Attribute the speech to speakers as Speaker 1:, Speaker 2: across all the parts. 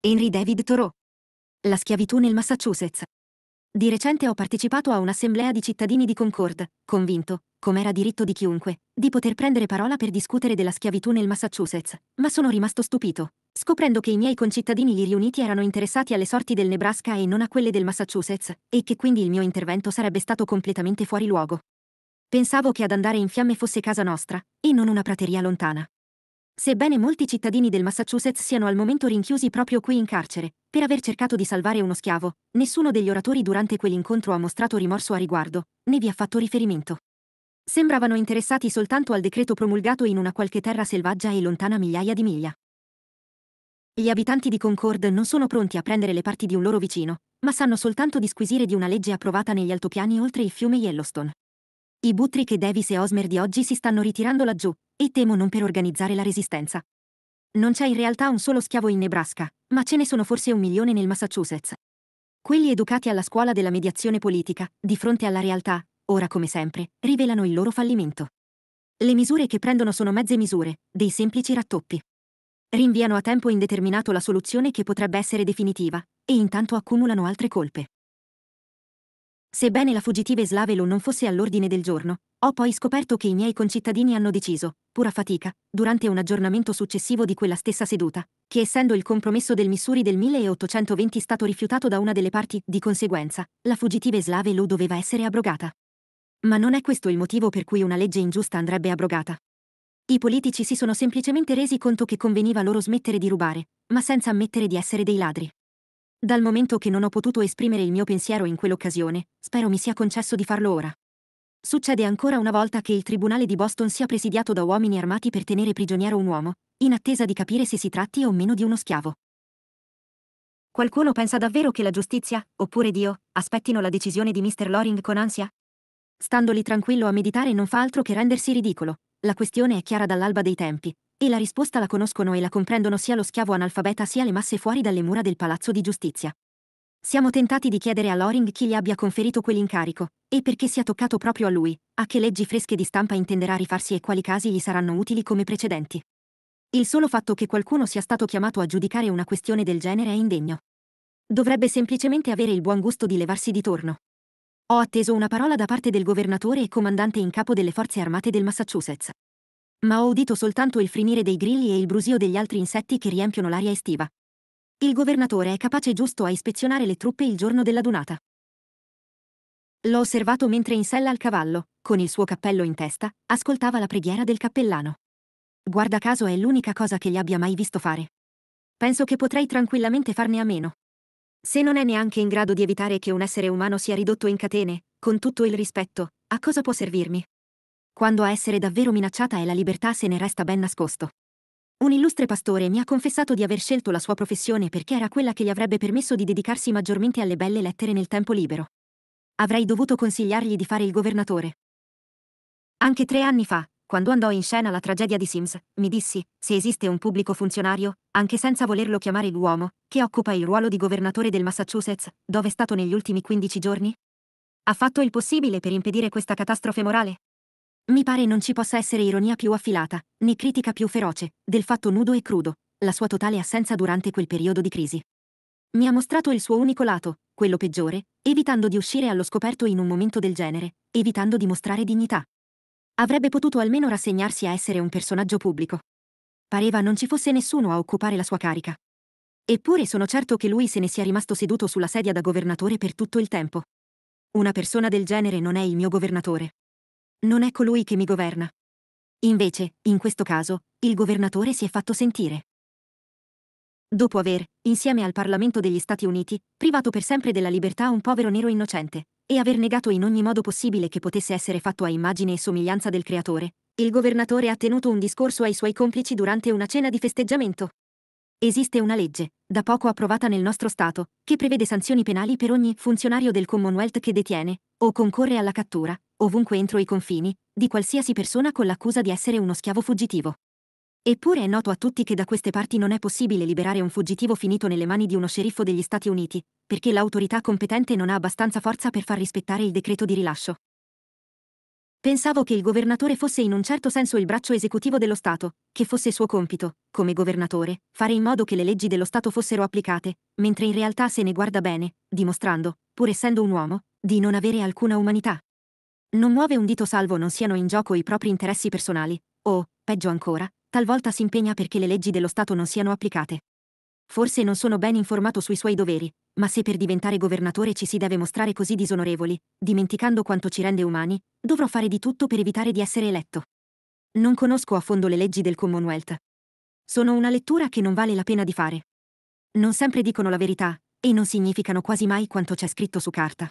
Speaker 1: Henry David Thoreau. La schiavitù nel Massachusetts. Di recente ho partecipato a un'assemblea di cittadini di Concord, convinto, com'era diritto di chiunque, di poter prendere parola per discutere della schiavitù nel Massachusetts, ma sono rimasto stupito, scoprendo che i miei concittadini lì riuniti erano interessati alle sorti del Nebraska e non a quelle del Massachusetts, e che quindi il mio intervento sarebbe stato completamente fuori luogo. Pensavo che ad andare in fiamme fosse casa nostra, e non una prateria lontana. Sebbene molti cittadini del Massachusetts siano al momento rinchiusi proprio qui in carcere, per aver cercato di salvare uno schiavo, nessuno degli oratori durante quell'incontro ha mostrato rimorso a riguardo, né vi ha fatto riferimento. Sembravano interessati soltanto al decreto promulgato in una qualche terra selvaggia e lontana migliaia di miglia. Gli abitanti di Concord non sono pronti a prendere le parti di un loro vicino, ma sanno soltanto disquisire di una legge approvata negli altopiani oltre il fiume Yellowstone. I Buttrick e Davis e Osmer di oggi si stanno ritirando laggiù, e temo non per organizzare la resistenza. Non c'è in realtà un solo schiavo in Nebraska, ma ce ne sono forse un milione nel Massachusetts. Quelli educati alla scuola della mediazione politica, di fronte alla realtà, ora come sempre, rivelano il loro fallimento. Le misure che prendono sono mezze misure, dei semplici rattoppi. Rinviano a tempo indeterminato la soluzione che potrebbe essere definitiva, e intanto accumulano altre colpe. Sebbene la fugitiva Slavelo non fosse all'ordine del giorno, ho poi scoperto che i miei concittadini hanno deciso, pura fatica, durante un aggiornamento successivo di quella stessa seduta, che essendo il compromesso del Missouri del 1820 stato rifiutato da una delle parti, di conseguenza, la fugitiva Slavelo doveva essere abrogata. Ma non è questo il motivo per cui una legge ingiusta andrebbe abrogata. I politici si sono semplicemente resi conto che conveniva loro smettere di rubare, ma senza ammettere di essere dei ladri. Dal momento che non ho potuto esprimere il mio pensiero in quell'occasione, spero mi sia concesso di farlo ora. Succede ancora una volta che il tribunale di Boston sia presidiato da uomini armati per tenere prigioniero un uomo, in attesa di capire se si tratti o meno di uno schiavo. Qualcuno pensa davvero che la giustizia, oppure Dio, aspettino la decisione di Mr. Loring con ansia? Standoli tranquillo a meditare non fa altro che rendersi ridicolo. La questione è chiara dall'alba dei tempi. E la risposta la conoscono e la comprendono sia lo schiavo analfabeta sia le masse fuori dalle mura del palazzo di giustizia. Siamo tentati di chiedere a Loring chi gli abbia conferito quell'incarico, e perché sia toccato proprio a lui, a che leggi fresche di stampa intenderà rifarsi e quali casi gli saranno utili come precedenti. Il solo fatto che qualcuno sia stato chiamato a giudicare una questione del genere è indegno. Dovrebbe semplicemente avere il buon gusto di levarsi di torno. Ho atteso una parola da parte del governatore e comandante in capo delle forze armate del Massachusetts. Ma ho udito soltanto il frinire dei grilli e il brusio degli altri insetti che riempiono l'aria estiva. Il governatore è capace giusto a ispezionare le truppe il giorno della donata. L'ho osservato mentre in sella al cavallo, con il suo cappello in testa, ascoltava la preghiera del cappellano. Guarda caso è l'unica cosa che gli abbia mai visto fare. Penso che potrei tranquillamente farne a meno. Se non è neanche in grado di evitare che un essere umano sia ridotto in catene, con tutto il rispetto, a cosa può servirmi? quando a essere davvero minacciata è la libertà se ne resta ben nascosto. Un illustre pastore mi ha confessato di aver scelto la sua professione perché era quella che gli avrebbe permesso di dedicarsi maggiormente alle belle lettere nel tempo libero. Avrei dovuto consigliargli di fare il governatore. Anche tre anni fa, quando andò in scena la tragedia di Sims, mi dissi, se esiste un pubblico funzionario, anche senza volerlo chiamare l'uomo, che occupa il ruolo di governatore del Massachusetts, dove è stato negli ultimi 15 giorni? Ha fatto il possibile per impedire questa catastrofe morale? Mi pare non ci possa essere ironia più affilata, né critica più feroce, del fatto nudo e crudo, la sua totale assenza durante quel periodo di crisi. Mi ha mostrato il suo unico lato, quello peggiore, evitando di uscire allo scoperto in un momento del genere, evitando di mostrare dignità. Avrebbe potuto almeno rassegnarsi a essere un personaggio pubblico. Pareva non ci fosse nessuno a occupare la sua carica. Eppure sono certo che lui se ne sia rimasto seduto sulla sedia da governatore per tutto il tempo. Una persona del genere non è il mio governatore non è colui che mi governa. Invece, in questo caso, il governatore si è fatto sentire. Dopo aver, insieme al Parlamento degli Stati Uniti, privato per sempre della libertà un povero nero innocente, e aver negato in ogni modo possibile che potesse essere fatto a immagine e somiglianza del creatore, il governatore ha tenuto un discorso ai suoi complici durante una cena di festeggiamento. Esiste una legge, da poco approvata nel nostro Stato, che prevede sanzioni penali per ogni funzionario del Commonwealth che detiene, o concorre alla cattura, ovunque entro i confini, di qualsiasi persona con l'accusa di essere uno schiavo fuggitivo. Eppure è noto a tutti che da queste parti non è possibile liberare un fuggitivo finito nelle mani di uno sceriffo degli Stati Uniti, perché l'autorità competente non ha abbastanza forza per far rispettare il decreto di rilascio. Pensavo che il governatore fosse in un certo senso il braccio esecutivo dello Stato, che fosse suo compito, come governatore, fare in modo che le leggi dello Stato fossero applicate, mentre in realtà se ne guarda bene, dimostrando, pur essendo un uomo, di non avere alcuna umanità. Non muove un dito salvo non siano in gioco i propri interessi personali, o, peggio ancora, talvolta si impegna perché le leggi dello Stato non siano applicate. Forse non sono ben informato sui suoi doveri, ma se per diventare governatore ci si deve mostrare così disonorevoli, dimenticando quanto ci rende umani, dovrò fare di tutto per evitare di essere eletto. Non conosco a fondo le leggi del Commonwealth. Sono una lettura che non vale la pena di fare. Non sempre dicono la verità, e non significano quasi mai quanto c'è scritto su carta.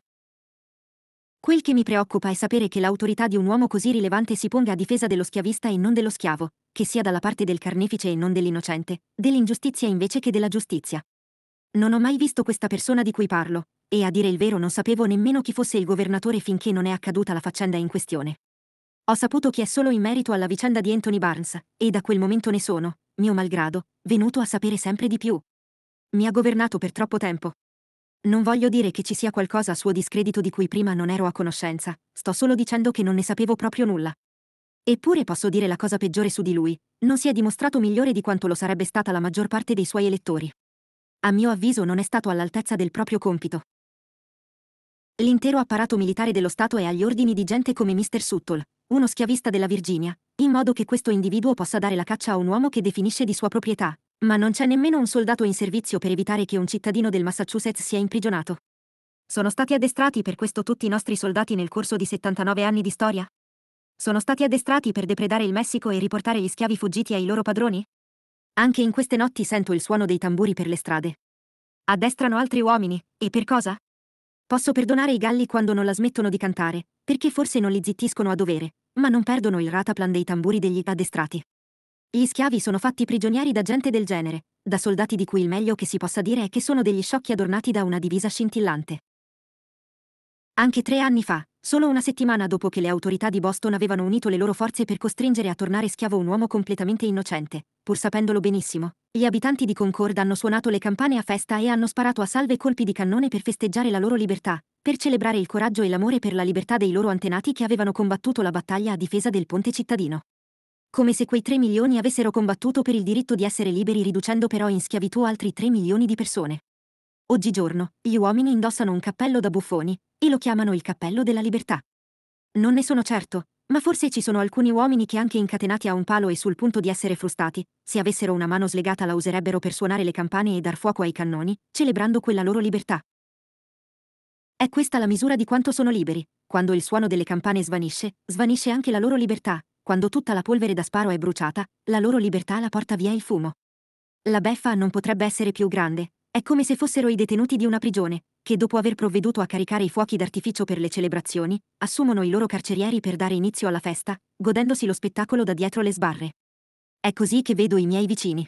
Speaker 1: Quel che mi preoccupa è sapere che l'autorità di un uomo così rilevante si ponga a difesa dello schiavista e non dello schiavo, che sia dalla parte del carnefice e non dell'innocente, dell'ingiustizia invece che della giustizia. Non ho mai visto questa persona di cui parlo, e a dire il vero non sapevo nemmeno chi fosse il governatore finché non è accaduta la faccenda in questione. Ho saputo chi è solo in merito alla vicenda di Anthony Barnes, e da quel momento ne sono, mio malgrado, venuto a sapere sempre di più. Mi ha governato per troppo tempo. Non voglio dire che ci sia qualcosa a suo discredito di cui prima non ero a conoscenza, sto solo dicendo che non ne sapevo proprio nulla. Eppure posso dire la cosa peggiore su di lui, non si è dimostrato migliore di quanto lo sarebbe stata la maggior parte dei suoi elettori. A mio avviso non è stato all'altezza del proprio compito. L'intero apparato militare dello Stato è agli ordini di gente come Mr. Suttle, uno schiavista della Virginia, in modo che questo individuo possa dare la caccia a un uomo che definisce di sua proprietà, ma non c'è nemmeno un soldato in servizio per evitare che un cittadino del Massachusetts sia imprigionato. Sono stati addestrati per questo tutti i nostri soldati nel corso di 79 anni di storia? Sono stati addestrati per depredare il Messico e riportare gli schiavi fuggiti ai loro padroni? Anche in queste notti sento il suono dei tamburi per le strade. Addestrano altri uomini, e per cosa? Posso perdonare i galli quando non la smettono di cantare, perché forse non li zittiscono a dovere, ma non perdono il rataplan dei tamburi degli addestrati. Gli schiavi sono fatti prigionieri da gente del genere, da soldati di cui il meglio che si possa dire è che sono degli sciocchi adornati da una divisa scintillante. Anche tre anni fa, solo una settimana dopo che le autorità di Boston avevano unito le loro forze per costringere a tornare schiavo un uomo completamente innocente, pur sapendolo benissimo, gli abitanti di Concord hanno suonato le campane a festa e hanno sparato a salve colpi di cannone per festeggiare la loro libertà, per celebrare il coraggio e l'amore per la libertà dei loro antenati che avevano combattuto la battaglia a difesa del ponte cittadino. Come se quei 3 milioni avessero combattuto per il diritto di essere liberi riducendo però in schiavitù altri 3 milioni di persone. Oggigiorno, gli uomini indossano un cappello da buffoni e lo chiamano il cappello della libertà. Non ne sono certo, ma forse ci sono alcuni uomini che anche incatenati a un palo e sul punto di essere frustati, se avessero una mano slegata la userebbero per suonare le campane e dar fuoco ai cannoni, celebrando quella loro libertà. È questa la misura di quanto sono liberi. Quando il suono delle campane svanisce, svanisce anche la loro libertà, quando tutta la polvere da sparo è bruciata, la loro libertà la porta via il fumo. La beffa non potrebbe essere più grande, è come se fossero i detenuti di una prigione, che dopo aver provveduto a caricare i fuochi d'artificio per le celebrazioni, assumono i loro carcerieri per dare inizio alla festa, godendosi lo spettacolo da dietro le sbarre. È così che vedo i miei vicini.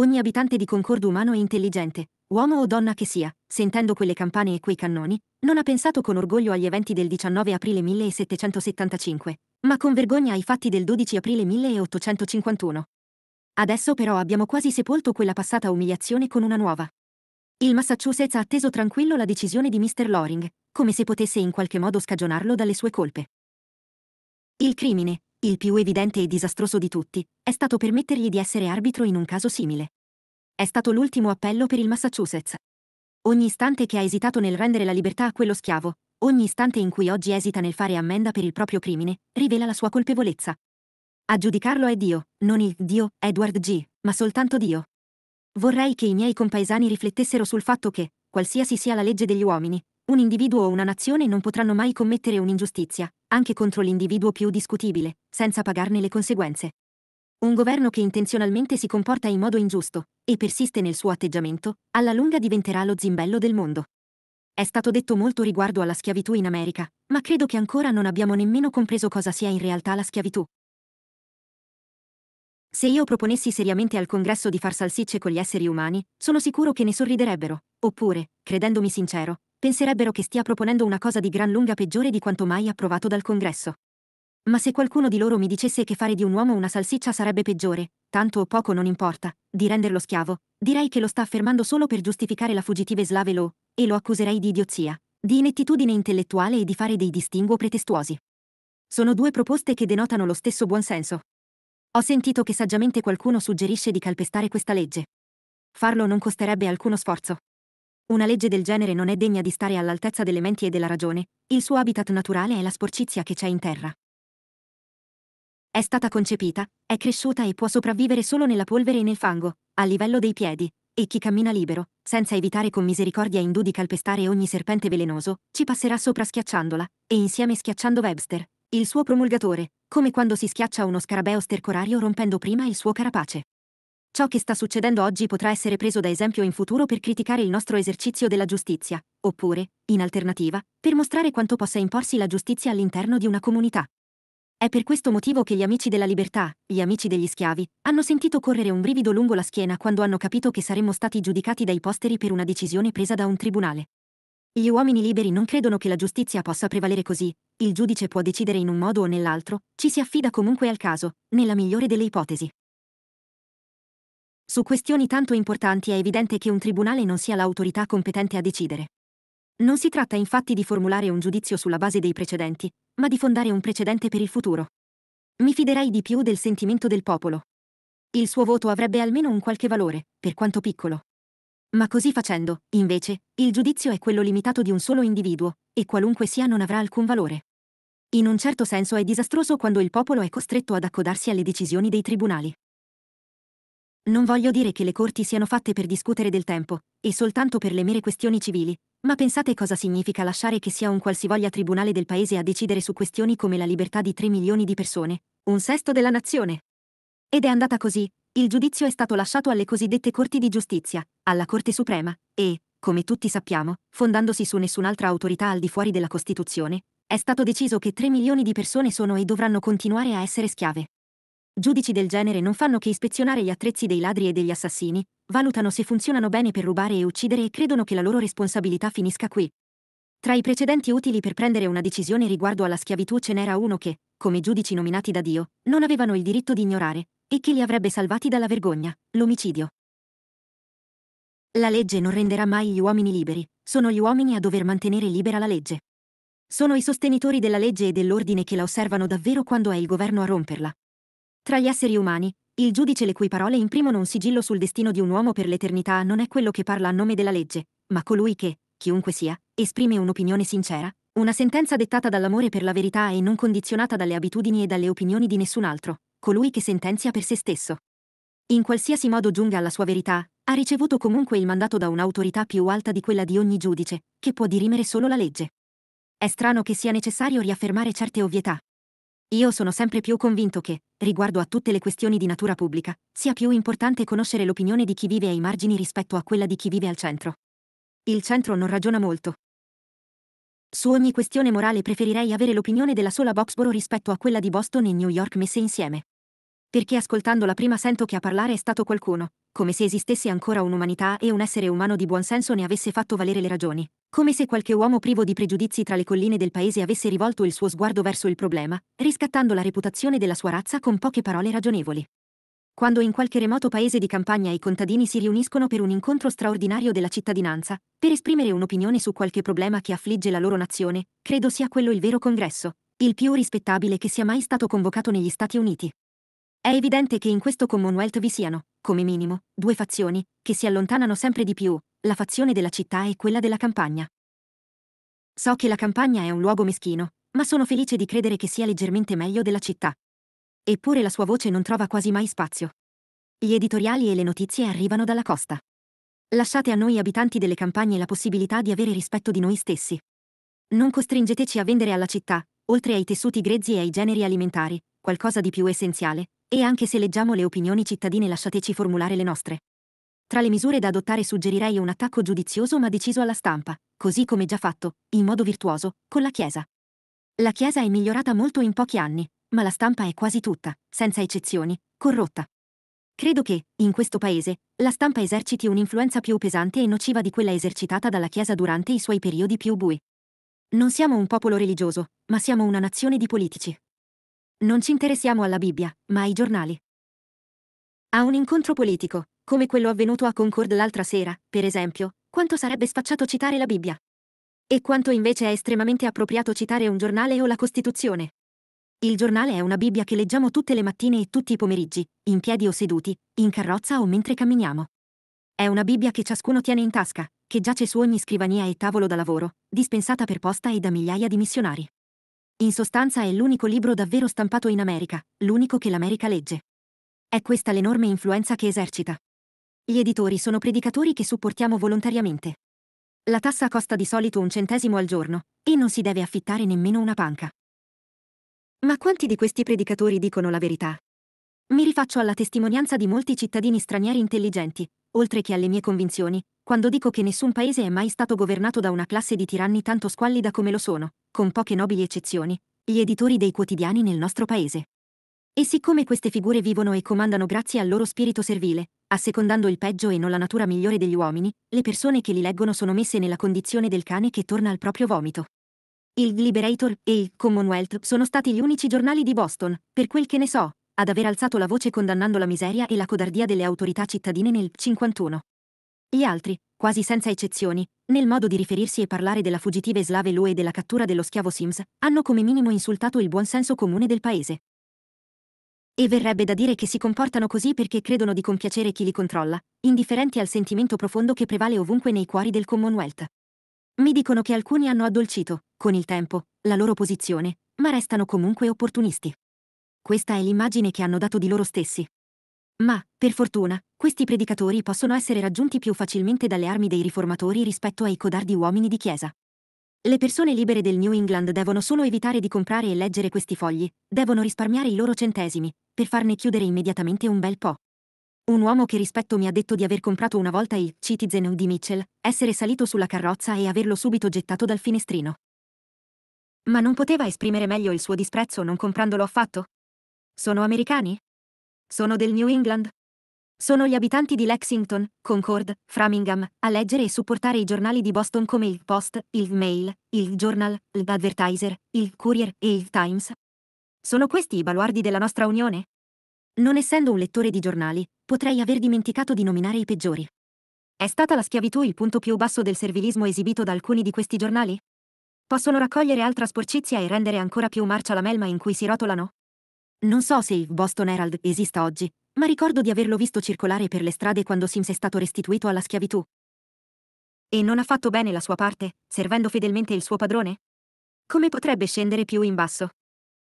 Speaker 1: Ogni abitante di concordo umano e intelligente, uomo o donna che sia, sentendo quelle campane e quei cannoni, non ha pensato con orgoglio agli eventi del 19 aprile 1775, ma con vergogna ai fatti del 12 aprile 1851. Adesso però abbiamo quasi sepolto quella passata umiliazione con una nuova. Il Massachusetts ha atteso tranquillo la decisione di Mr. Loring, come se potesse in qualche modo scagionarlo dalle sue colpe. Il crimine, il più evidente e disastroso di tutti, è stato permettergli di essere arbitro in un caso simile. È stato l'ultimo appello per il Massachusetts. Ogni istante che ha esitato nel rendere la libertà a quello schiavo, Ogni istante in cui oggi esita nel fare ammenda per il proprio crimine, rivela la sua colpevolezza. A giudicarlo è Dio, non il Dio Edward G., ma soltanto Dio. Vorrei che i miei compaesani riflettessero sul fatto che, qualsiasi sia la legge degli uomini, un individuo o una nazione non potranno mai commettere un'ingiustizia, anche contro l'individuo più discutibile, senza pagarne le conseguenze. Un governo che intenzionalmente si comporta in modo ingiusto e persiste nel suo atteggiamento, alla lunga diventerà lo zimbello del mondo. È stato detto molto riguardo alla schiavitù in America, ma credo che ancora non abbiamo nemmeno compreso cosa sia in realtà la schiavitù. Se io proponessi seriamente al congresso di far salsicce con gli esseri umani, sono sicuro che ne sorriderebbero, oppure, credendomi sincero, penserebbero che stia proponendo una cosa di gran lunga peggiore di quanto mai approvato dal congresso. Ma se qualcuno di loro mi dicesse che fare di un uomo una salsiccia sarebbe peggiore, tanto o poco non importa, di renderlo schiavo, direi che lo sta affermando solo per giustificare la fugitiva eslave Law, e lo accuserei di idiozia, di inettitudine intellettuale e di fare dei distinguo pretestuosi. Sono due proposte che denotano lo stesso buonsenso. Ho sentito che saggiamente qualcuno suggerisce di calpestare questa legge. Farlo non costerebbe alcuno sforzo. Una legge del genere non è degna di stare all'altezza delle menti e della ragione, il suo habitat naturale è la sporcizia che c'è in terra. È stata concepita, è cresciuta e può sopravvivere solo nella polvere e nel fango, a livello dei piedi, e chi cammina libero, senza evitare con misericordia indù di calpestare ogni serpente velenoso, ci passerà sopra schiacciandola, e insieme schiacciando Webster, il suo promulgatore, come quando si schiaccia uno scarabeo stercorario rompendo prima il suo carapace. Ciò che sta succedendo oggi potrà essere preso da esempio in futuro per criticare il nostro esercizio della giustizia, oppure, in alternativa, per mostrare quanto possa imporsi la giustizia all'interno di una comunità. È per questo motivo che gli amici della libertà, gli amici degli schiavi, hanno sentito correre un brivido lungo la schiena quando hanno capito che saremmo stati giudicati dai posteri per una decisione presa da un tribunale. Gli uomini liberi non credono che la giustizia possa prevalere così, il giudice può decidere in un modo o nell'altro, ci si affida comunque al caso, nella migliore delle ipotesi. Su questioni tanto importanti è evidente che un tribunale non sia l'autorità competente a decidere. Non si tratta infatti di formulare un giudizio sulla base dei precedenti, ma di fondare un precedente per il futuro. Mi fiderei di più del sentimento del popolo. Il suo voto avrebbe almeno un qualche valore, per quanto piccolo. Ma così facendo, invece, il giudizio è quello limitato di un solo individuo, e qualunque sia non avrà alcun valore. In un certo senso è disastroso quando il popolo è costretto ad accodarsi alle decisioni dei tribunali. Non voglio dire che le corti siano fatte per discutere del tempo, e soltanto per le mere questioni civili, ma pensate cosa significa lasciare che sia un qualsivoglia tribunale del paese a decidere su questioni come la libertà di 3 milioni di persone, un sesto della nazione. Ed è andata così, il giudizio è stato lasciato alle cosiddette corti di giustizia, alla Corte Suprema, e, come tutti sappiamo, fondandosi su nessun'altra autorità al di fuori della Costituzione, è stato deciso che 3 milioni di persone sono e dovranno continuare a essere schiave. Giudici del genere non fanno che ispezionare gli attrezzi dei ladri e degli assassini, valutano se funzionano bene per rubare e uccidere e credono che la loro responsabilità finisca qui. Tra i precedenti utili per prendere una decisione riguardo alla schiavitù ce n'era uno che, come giudici nominati da Dio, non avevano il diritto di ignorare, e che li avrebbe salvati dalla vergogna, l'omicidio. La legge non renderà mai gli uomini liberi, sono gli uomini a dover mantenere libera la legge. Sono i sostenitori della legge e dell'ordine che la osservano davvero quando è il governo a romperla. Tra gli esseri umani, il giudice le cui parole imprimono un sigillo sul destino di un uomo per l'eternità non è quello che parla a nome della legge, ma colui che, chiunque sia, esprime un'opinione sincera, una sentenza dettata dall'amore per la verità e non condizionata dalle abitudini e dalle opinioni di nessun altro, colui che sentenzia per se stesso. In qualsiasi modo giunga alla sua verità, ha ricevuto comunque il mandato da un'autorità più alta di quella di ogni giudice, che può dirimere solo la legge. È strano che sia necessario riaffermare certe ovvietà. Io sono sempre più convinto che, riguardo a tutte le questioni di natura pubblica, sia più importante conoscere l'opinione di chi vive ai margini rispetto a quella di chi vive al centro. Il centro non ragiona molto. Su ogni questione morale preferirei avere l'opinione della sola Boxborough rispetto a quella di Boston e New York messe insieme. Perché ascoltandola prima sento che a parlare è stato qualcuno, come se esistesse ancora un'umanità e un essere umano di buonsenso ne avesse fatto valere le ragioni, come se qualche uomo privo di pregiudizi tra le colline del paese avesse rivolto il suo sguardo verso il problema, riscattando la reputazione della sua razza con poche parole ragionevoli. Quando in qualche remoto paese di campagna i contadini si riuniscono per un incontro straordinario della cittadinanza, per esprimere un'opinione su qualche problema che affligge la loro nazione, credo sia quello il vero congresso, il più rispettabile che sia mai stato convocato negli Stati Uniti. È evidente che in questo Commonwealth vi siano, come minimo, due fazioni, che si allontanano sempre di più, la fazione della città e quella della campagna. So che la campagna è un luogo meschino, ma sono felice di credere che sia leggermente meglio della città. Eppure la sua voce non trova quasi mai spazio. Gli editoriali e le notizie arrivano dalla costa. Lasciate a noi abitanti delle campagne la possibilità di avere rispetto di noi stessi. Non costringeteci a vendere alla città, oltre ai tessuti grezzi e ai generi alimentari, qualcosa di più essenziale, e anche se leggiamo le opinioni cittadine lasciateci formulare le nostre. Tra le misure da adottare suggerirei un attacco giudizioso ma deciso alla stampa, così come già fatto, in modo virtuoso, con la Chiesa. La Chiesa è migliorata molto in pochi anni, ma la stampa è quasi tutta, senza eccezioni, corrotta. Credo che, in questo paese, la stampa eserciti un'influenza più pesante e nociva di quella esercitata dalla Chiesa durante i suoi periodi più bui. Non siamo un popolo religioso, ma siamo una nazione di politici. Non ci interessiamo alla Bibbia, ma ai giornali. A un incontro politico, come quello avvenuto a Concord l'altra sera, per esempio, quanto sarebbe sfacciato citare la Bibbia? E quanto invece è estremamente appropriato citare un giornale o la Costituzione? Il giornale è una Bibbia che leggiamo tutte le mattine e tutti i pomeriggi, in piedi o seduti, in carrozza o mentre camminiamo. È una Bibbia che ciascuno tiene in tasca, che giace su ogni scrivania e tavolo da lavoro, dispensata per posta e da migliaia di missionari. In sostanza è l'unico libro davvero stampato in America, l'unico che l'America legge. È questa l'enorme influenza che esercita. Gli editori sono predicatori che supportiamo volontariamente. La tassa costa di solito un centesimo al giorno, e non si deve affittare nemmeno una panca. Ma quanti di questi predicatori dicono la verità? Mi rifaccio alla testimonianza di molti cittadini stranieri intelligenti, oltre che alle mie convinzioni, quando dico che nessun paese è mai stato governato da una classe di tiranni tanto squallida come lo sono, con poche nobili eccezioni, gli editori dei quotidiani nel nostro paese. E siccome queste figure vivono e comandano grazie al loro spirito servile, assecondando il peggio e non la natura migliore degli uomini, le persone che li leggono sono messe nella condizione del cane che torna al proprio vomito. Il Liberator e il Commonwealth sono stati gli unici giornali di Boston, per quel che ne so, ad aver alzato la voce condannando la miseria e la codardia delle autorità cittadine nel 51. Gli altri, quasi senza eccezioni, nel modo di riferirsi e parlare della fuggitiva eslave Lue e della cattura dello schiavo Sims, hanno come minimo insultato il buon senso comune del paese. E verrebbe da dire che si comportano così perché credono di compiacere chi li controlla, indifferenti al sentimento profondo che prevale ovunque nei cuori del Commonwealth. Mi dicono che alcuni hanno addolcito, con il tempo, la loro posizione, ma restano comunque opportunisti. Questa è l'immagine che hanno dato di loro stessi. Ma, per fortuna, questi predicatori possono essere raggiunti più facilmente dalle armi dei riformatori rispetto ai codardi uomini di chiesa. Le persone libere del New England devono solo evitare di comprare e leggere questi fogli, devono risparmiare i loro centesimi, per farne chiudere immediatamente un bel po'. Un uomo che rispetto mi ha detto di aver comprato una volta il Citizen di Mitchell, essere salito sulla carrozza e averlo subito gettato dal finestrino. Ma non poteva esprimere meglio il suo disprezzo non comprandolo affatto? Sono americani? Sono del New England. Sono gli abitanti di Lexington, Concord, Framingham, a leggere e supportare i giornali di Boston come il Post, il Mail, il Journal, l'Advertiser, il Courier e il Times. Sono questi i baluardi della nostra Unione? Non essendo un lettore di giornali, potrei aver dimenticato di nominare i peggiori. È stata la schiavitù il punto più basso del servilismo esibito da alcuni di questi giornali? Possono raccogliere altra sporcizia e rendere ancora più marcia la melma in cui si rotolano? Non so se il Boston Herald esista oggi, ma ricordo di averlo visto circolare per le strade quando Sims è stato restituito alla schiavitù. E non ha fatto bene la sua parte, servendo fedelmente il suo padrone? Come potrebbe scendere più in basso?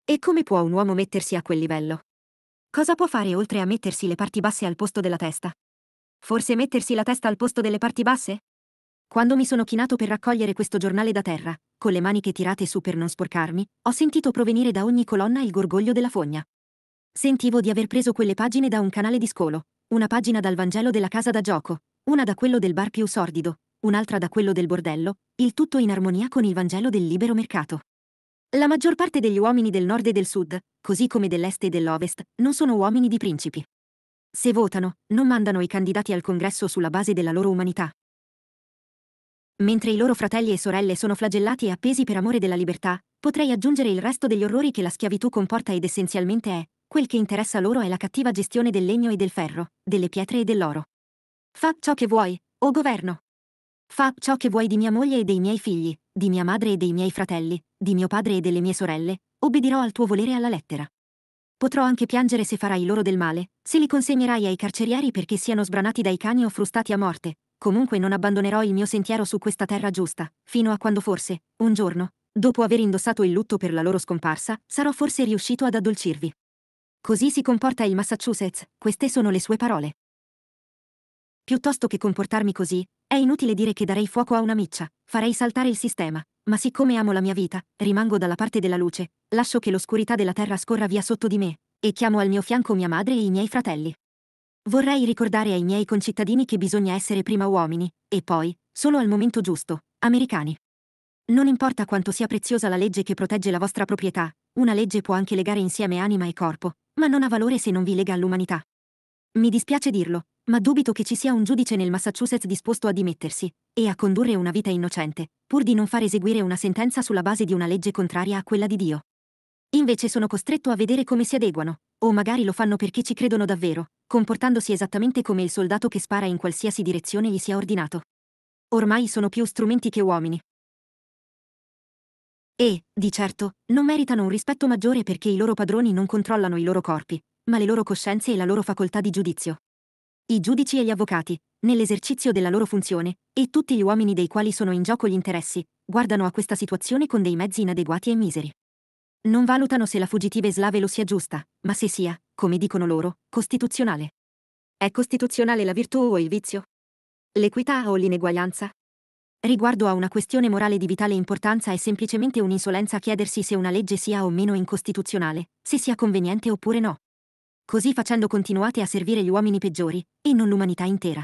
Speaker 1: E come può un uomo mettersi a quel livello? Cosa può fare oltre a mettersi le parti basse al posto della testa? Forse mettersi la testa al posto delle parti basse? Quando mi sono chinato per raccogliere questo giornale da terra, con le maniche tirate su per non sporcarmi, ho sentito provenire da ogni colonna il gorgoglio della fogna. Sentivo di aver preso quelle pagine da un canale di scolo, una pagina dal Vangelo della casa da gioco, una da quello del bar più sordido, un'altra da quello del bordello, il tutto in armonia con il Vangelo del libero mercato. La maggior parte degli uomini del nord e del sud, così come dell'est e dell'ovest, non sono uomini di principi. Se votano, non mandano i candidati al congresso sulla base della loro umanità, Mentre i loro fratelli e sorelle sono flagellati e appesi per amore della libertà, potrei aggiungere il resto degli orrori che la schiavitù comporta ed essenzialmente è, quel che interessa loro è la cattiva gestione del legno e del ferro, delle pietre e dell'oro. Fa ciò che vuoi, o governo. Fa ciò che vuoi di mia moglie e dei miei figli, di mia madre e dei miei fratelli, di mio padre e delle mie sorelle, obbedirò al tuo volere alla lettera. Potrò anche piangere se farai loro del male, se li consegnerai ai carcerieri perché siano sbranati dai cani o frustati a morte, comunque non abbandonerò il mio sentiero su questa terra giusta, fino a quando forse, un giorno, dopo aver indossato il lutto per la loro scomparsa, sarò forse riuscito ad addolcirvi. Così si comporta il Massachusetts, queste sono le sue parole. Piuttosto che comportarmi così, è inutile dire che darei fuoco a una miccia, farei saltare il sistema, ma siccome amo la mia vita, rimango dalla parte della luce, lascio che l'oscurità della terra scorra via sotto di me, e chiamo al mio fianco mia madre e i miei fratelli. Vorrei ricordare ai miei concittadini che bisogna essere prima uomini, e poi, solo al momento giusto, americani. Non importa quanto sia preziosa la legge che protegge la vostra proprietà, una legge può anche legare insieme anima e corpo, ma non ha valore se non vi lega all'umanità. Mi dispiace dirlo, ma dubito che ci sia un giudice nel Massachusetts disposto a dimettersi e a condurre una vita innocente, pur di non far eseguire una sentenza sulla base di una legge contraria a quella di Dio. Invece sono costretto a vedere come si adeguano, o magari lo fanno perché ci credono davvero, comportandosi esattamente come il soldato che spara in qualsiasi direzione gli sia ordinato. Ormai sono più strumenti che uomini. E, di certo, non meritano un rispetto maggiore perché i loro padroni non controllano i loro corpi, ma le loro coscienze e la loro facoltà di giudizio. I giudici e gli avvocati, nell'esercizio della loro funzione, e tutti gli uomini dei quali sono in gioco gli interessi, guardano a questa situazione con dei mezzi inadeguati e miseri. Non valutano se la fuggitiva slave lo sia giusta, ma se sia, come dicono loro, costituzionale. È costituzionale la virtù o il vizio? L'equità o l'ineguaglianza? Riguardo a una questione morale di vitale importanza è semplicemente un'insolenza chiedersi se una legge sia o meno incostituzionale, se sia conveniente oppure no. Così facendo continuate a servire gli uomini peggiori, e non l'umanità intera.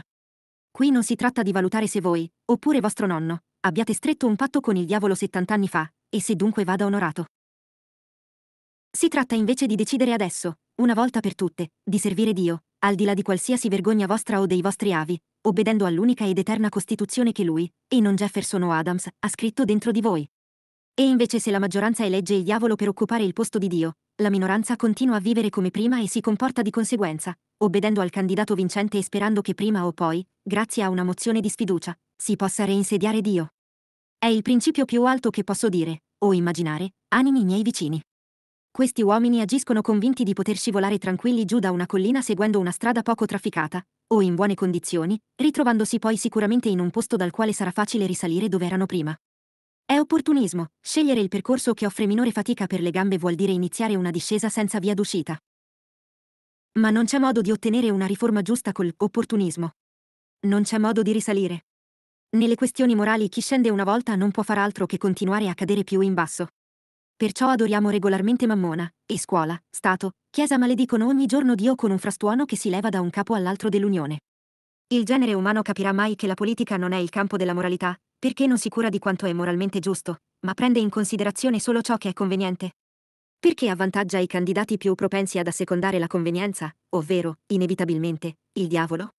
Speaker 1: Qui non si tratta di valutare se voi, oppure vostro nonno, abbiate stretto un patto con il diavolo 70 anni fa, e se dunque vada onorato. Si tratta invece di decidere adesso, una volta per tutte, di servire Dio, al di là di qualsiasi vergogna vostra o dei vostri avi, obbedendo all'unica ed eterna Costituzione che lui, e non Jefferson o Adams, ha scritto dentro di voi. E invece se la maggioranza elegge il diavolo per occupare il posto di Dio, la minoranza continua a vivere come prima e si comporta di conseguenza, obbedendo al candidato vincente e sperando che prima o poi, grazie a una mozione di sfiducia, si possa reinsediare Dio. È il principio più alto che posso dire, o immaginare, animi miei vicini questi uomini agiscono convinti di poter scivolare tranquilli giù da una collina seguendo una strada poco trafficata, o in buone condizioni, ritrovandosi poi sicuramente in un posto dal quale sarà facile risalire dove erano prima. È opportunismo, scegliere il percorso che offre minore fatica per le gambe vuol dire iniziare una discesa senza via d'uscita. Ma non c'è modo di ottenere una riforma giusta col opportunismo. Non c'è modo di risalire. Nelle questioni morali chi scende una volta non può far altro che continuare a cadere più in basso. Perciò adoriamo regolarmente Mammona, e scuola, Stato, Chiesa maledicono ogni giorno Dio con un frastuono che si leva da un capo all'altro dell'Unione. Il genere umano capirà mai che la politica non è il campo della moralità, perché non si cura di quanto è moralmente giusto, ma prende in considerazione solo ciò che è conveniente. Perché avvantaggia i candidati più propensi ad assecondare la convenienza, ovvero, inevitabilmente, il diavolo?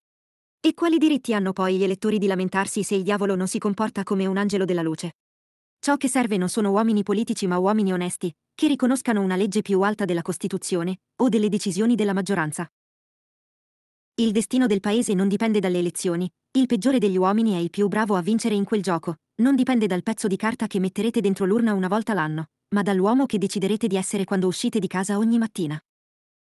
Speaker 1: E quali diritti hanno poi gli elettori di lamentarsi se il diavolo non si comporta come un angelo della luce? Ciò che serve non sono uomini politici ma uomini onesti, che riconoscano una legge più alta della Costituzione, o delle decisioni della maggioranza. Il destino del paese non dipende dalle elezioni, il peggiore degli uomini è il più bravo a vincere in quel gioco, non dipende dal pezzo di carta che metterete dentro l'urna una volta l'anno, ma dall'uomo che deciderete di essere quando uscite di casa ogni mattina.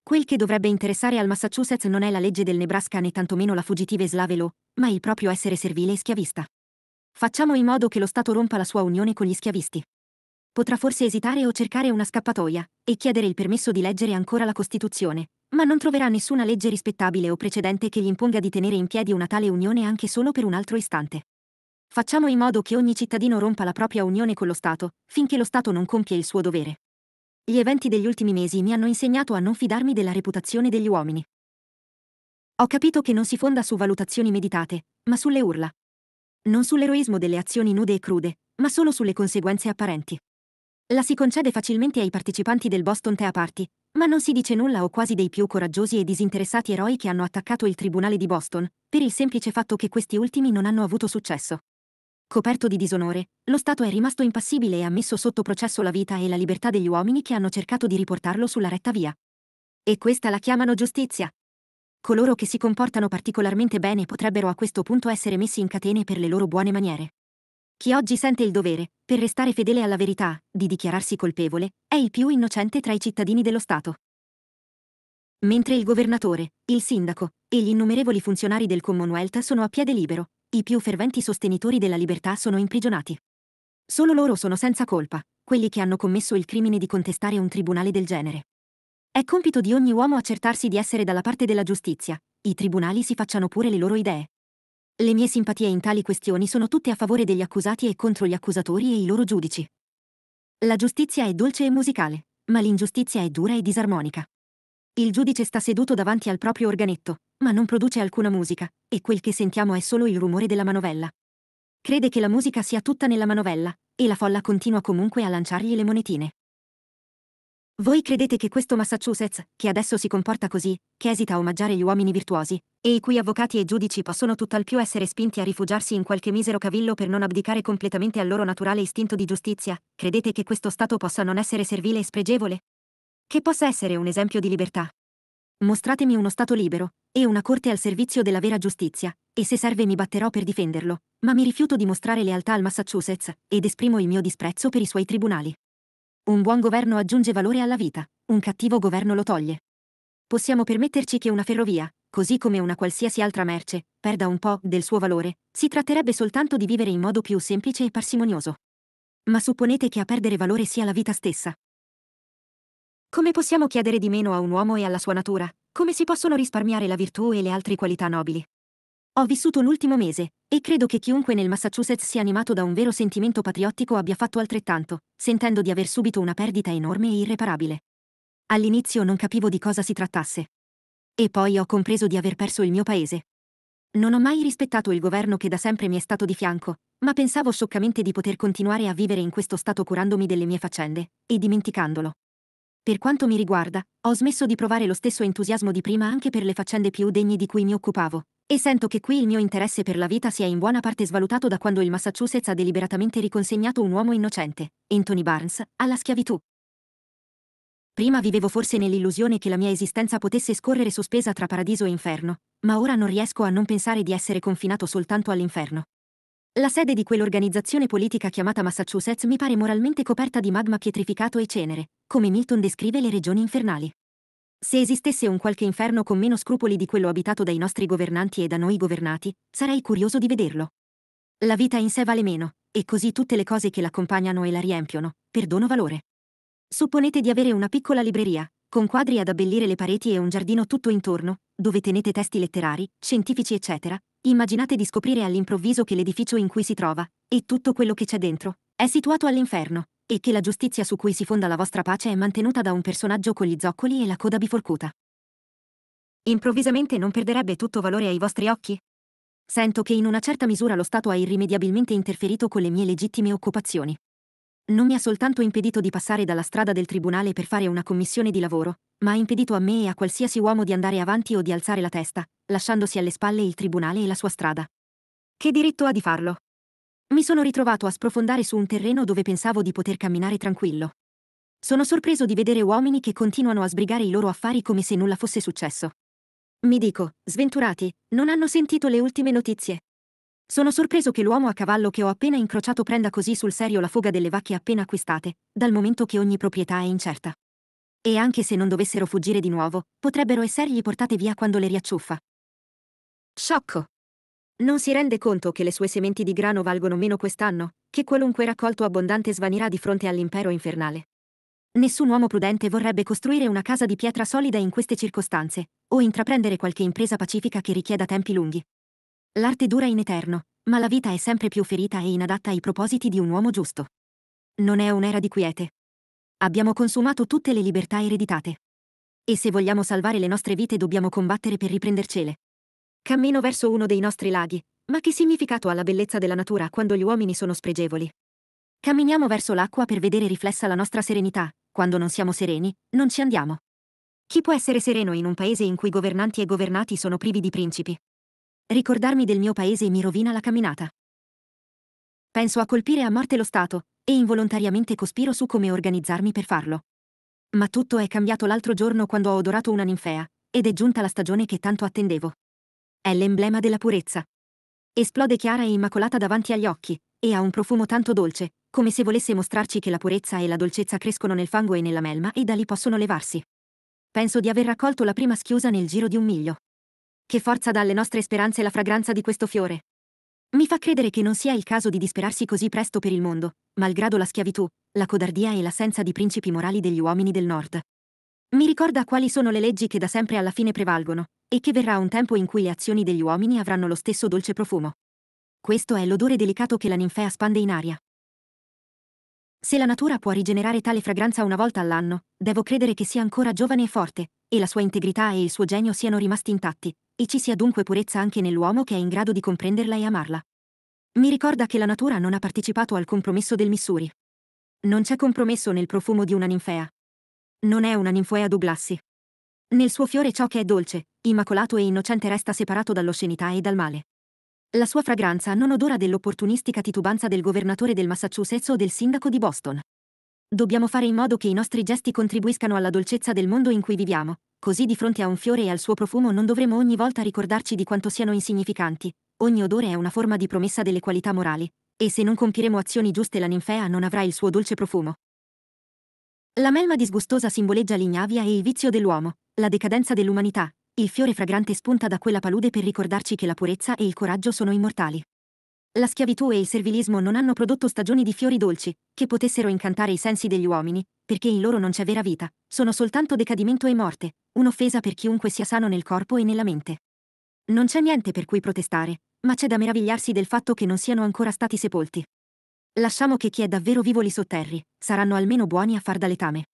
Speaker 1: Quel che dovrebbe interessare al Massachusetts non è la legge del Nebraska né tantomeno la fugitive Slavelo, ma il proprio essere servile e schiavista. Facciamo in modo che lo Stato rompa la sua unione con gli schiavisti. Potrà forse esitare o cercare una scappatoia, e chiedere il permesso di leggere ancora la Costituzione, ma non troverà nessuna legge rispettabile o precedente che gli imponga di tenere in piedi una tale unione anche solo per un altro istante. Facciamo in modo che ogni cittadino rompa la propria unione con lo Stato, finché lo Stato non compie il suo dovere. Gli eventi degli ultimi mesi mi hanno insegnato a non fidarmi della reputazione degli uomini. Ho capito che non si fonda su valutazioni meditate, ma sulle urla, non sull'eroismo delle azioni nude e crude, ma solo sulle conseguenze apparenti. La si concede facilmente ai partecipanti del Boston Tea Party, ma non si dice nulla o quasi dei più coraggiosi e disinteressati eroi che hanno attaccato il tribunale di Boston, per il semplice fatto che questi ultimi non hanno avuto successo. Coperto di disonore, lo Stato è rimasto impassibile e ha messo sotto processo la vita e la libertà degli uomini che hanno cercato di riportarlo sulla retta via. E questa la chiamano giustizia coloro che si comportano particolarmente bene potrebbero a questo punto essere messi in catene per le loro buone maniere. Chi oggi sente il dovere, per restare fedele alla verità, di dichiararsi colpevole, è il più innocente tra i cittadini dello Stato. Mentre il governatore, il sindaco e gli innumerevoli funzionari del Commonwealth sono a piede libero, i più ferventi sostenitori della libertà sono imprigionati. Solo loro sono senza colpa, quelli che hanno commesso il crimine di contestare un tribunale del genere. È compito di ogni uomo accertarsi di essere dalla parte della giustizia. I tribunali si facciano pure le loro idee. Le mie simpatie in tali questioni sono tutte a favore degli accusati e contro gli accusatori e i loro giudici. La giustizia è dolce e musicale, ma l'ingiustizia è dura e disarmonica. Il giudice sta seduto davanti al proprio organetto, ma non produce alcuna musica, e quel che sentiamo è solo il rumore della manovella. Crede che la musica sia tutta nella manovella, e la folla continua comunque a lanciargli le monetine. Voi credete che questo Massachusetts, che adesso si comporta così, che esita a omaggiare gli uomini virtuosi, e i cui avvocati e giudici possono tutt'al più essere spinti a rifugiarsi in qualche misero cavillo per non abdicare completamente al loro naturale istinto di giustizia, credete che questo Stato possa non essere servile e spregevole? Che possa essere un esempio di libertà? Mostratemi uno Stato libero, e una corte al servizio della vera giustizia, e se serve mi batterò per difenderlo, ma mi rifiuto di mostrare lealtà al Massachusetts, ed esprimo il mio disprezzo per i suoi tribunali. Un buon governo aggiunge valore alla vita, un cattivo governo lo toglie. Possiamo permetterci che una ferrovia, così come una qualsiasi altra merce, perda un po' del suo valore, si tratterebbe soltanto di vivere in modo più semplice e parsimonioso. Ma supponete che a perdere valore sia la vita stessa. Come possiamo chiedere di meno a un uomo e alla sua natura? Come si possono risparmiare la virtù e le altre qualità nobili? Ho vissuto l'ultimo mese, e credo che chiunque nel Massachusetts sia animato da un vero sentimento patriottico abbia fatto altrettanto, sentendo di aver subito una perdita enorme e irreparabile. All'inizio non capivo di cosa si trattasse. E poi ho compreso di aver perso il mio paese. Non ho mai rispettato il governo che da sempre mi è stato di fianco, ma pensavo scioccamente di poter continuare a vivere in questo stato curandomi delle mie faccende, e dimenticandolo. Per quanto mi riguarda, ho smesso di provare lo stesso entusiasmo di prima anche per le faccende più degne di cui mi occupavo, e sento che qui il mio interesse per la vita si è in buona parte svalutato da quando il Massachusetts ha deliberatamente riconsegnato un uomo innocente, Anthony Barnes, alla schiavitù. Prima vivevo forse nell'illusione che la mia esistenza potesse scorrere sospesa tra paradiso e inferno, ma ora non riesco a non pensare di essere confinato soltanto all'inferno. La sede di quell'organizzazione politica chiamata Massachusetts mi pare moralmente coperta di magma pietrificato e cenere, come Milton descrive le regioni infernali. Se esistesse un qualche inferno con meno scrupoli di quello abitato dai nostri governanti e da noi governati, sarei curioso di vederlo. La vita in sé vale meno, e così tutte le cose che l'accompagnano e la riempiono, perdono valore. Supponete di avere una piccola libreria, con quadri ad abbellire le pareti e un giardino tutto intorno, dove tenete testi letterari, scientifici eccetera, immaginate di scoprire all'improvviso che l'edificio in cui si trova, e tutto quello che c'è dentro, è situato all'inferno, e che la giustizia su cui si fonda la vostra pace è mantenuta da un personaggio con gli zoccoli e la coda biforcuta. Improvvisamente non perderebbe tutto valore ai vostri occhi? Sento che in una certa misura lo Stato ha irrimediabilmente interferito con le mie legittime occupazioni. Non mi ha soltanto impedito di passare dalla strada del tribunale per fare una commissione di lavoro, ma ha impedito a me e a qualsiasi uomo di andare avanti o di alzare la testa, lasciandosi alle spalle il tribunale e la sua strada. Che diritto ha di farlo? Mi sono ritrovato a sprofondare su un terreno dove pensavo di poter camminare tranquillo. Sono sorpreso di vedere uomini che continuano a sbrigare i loro affari come se nulla fosse successo. Mi dico, sventurati, non hanno sentito le ultime notizie. Sono sorpreso che l'uomo a cavallo che ho appena incrociato prenda così sul serio la fuga delle vacche appena acquistate, dal momento che ogni proprietà è incerta. E anche se non dovessero fuggire di nuovo, potrebbero essergli portate via quando le riacciuffa. Sciocco! Non si rende conto che le sue sementi di grano valgono meno quest'anno, che qualunque raccolto abbondante svanirà di fronte all'impero infernale. Nessun uomo prudente vorrebbe costruire una casa di pietra solida in queste circostanze, o intraprendere qualche impresa pacifica che richieda tempi lunghi. L'arte dura in eterno, ma la vita è sempre più ferita e inadatta ai propositi di un uomo giusto. Non è un'era di quiete. Abbiamo consumato tutte le libertà ereditate. E se vogliamo salvare le nostre vite dobbiamo combattere per riprendercele. Cammino verso uno dei nostri laghi. Ma che significato ha la bellezza della natura quando gli uomini sono spregevoli? Camminiamo verso l'acqua per vedere riflessa la nostra serenità. Quando non siamo sereni, non ci andiamo. Chi può essere sereno in un paese in cui governanti e governati sono privi di principi? Ricordarmi del mio paese mi rovina la camminata. Penso a colpire a morte lo Stato, e involontariamente cospiro su come organizzarmi per farlo. Ma tutto è cambiato l'altro giorno quando ho odorato una ninfea, ed è giunta la stagione che tanto attendevo. È l'emblema della purezza. Esplode chiara e immacolata davanti agli occhi, e ha un profumo tanto dolce, come se volesse mostrarci che la purezza e la dolcezza crescono nel fango e nella melma e da lì possono levarsi. Penso di aver raccolto la prima schiusa nel giro di un miglio. Che forza dà alle nostre speranze la fragranza di questo fiore. Mi fa credere che non sia il caso di disperarsi così presto per il mondo, malgrado la schiavitù, la codardia e l'assenza di principi morali degli uomini del nord. Mi ricorda quali sono le leggi che da sempre alla fine prevalgono, e che verrà un tempo in cui le azioni degli uomini avranno lo stesso dolce profumo. Questo è l'odore delicato che la ninfea spande in aria. Se la natura può rigenerare tale fragranza una volta all'anno, devo credere che sia ancora giovane e forte, e la sua integrità e il suo genio siano rimasti intatti, e ci sia dunque purezza anche nell'uomo che è in grado di comprenderla e amarla. Mi ricorda che la natura non ha partecipato al compromesso del Missouri. Non c'è compromesso nel profumo di una ninfea, non è una ninfoea Dublassi. Nel suo fiore ciò che è dolce, immacolato e innocente resta separato dall'oscenità e dal male. La sua fragranza non odora dell'opportunistica titubanza del governatore del Massachusetts o del sindaco di Boston. Dobbiamo fare in modo che i nostri gesti contribuiscano alla dolcezza del mondo in cui viviamo, così di fronte a un fiore e al suo profumo non dovremo ogni volta ricordarci di quanto siano insignificanti, ogni odore è una forma di promessa delle qualità morali, e se non compiremo azioni giuste la ninfea non avrà il suo dolce profumo. La melma disgustosa simboleggia l'ignavia e il vizio dell'uomo, la decadenza dell'umanità. Il fiore fragrante spunta da quella palude per ricordarci che la purezza e il coraggio sono immortali. La schiavitù e il servilismo non hanno prodotto stagioni di fiori dolci, che potessero incantare i sensi degli uomini, perché in loro non c'è vera vita, sono soltanto decadimento e morte, un'offesa per chiunque sia sano nel corpo e nella mente. Non c'è niente per cui protestare, ma c'è da meravigliarsi del fatto che non siano ancora stati sepolti. Lasciamo che chi è davvero vivo li sotterri, saranno almeno buoni a far da letame.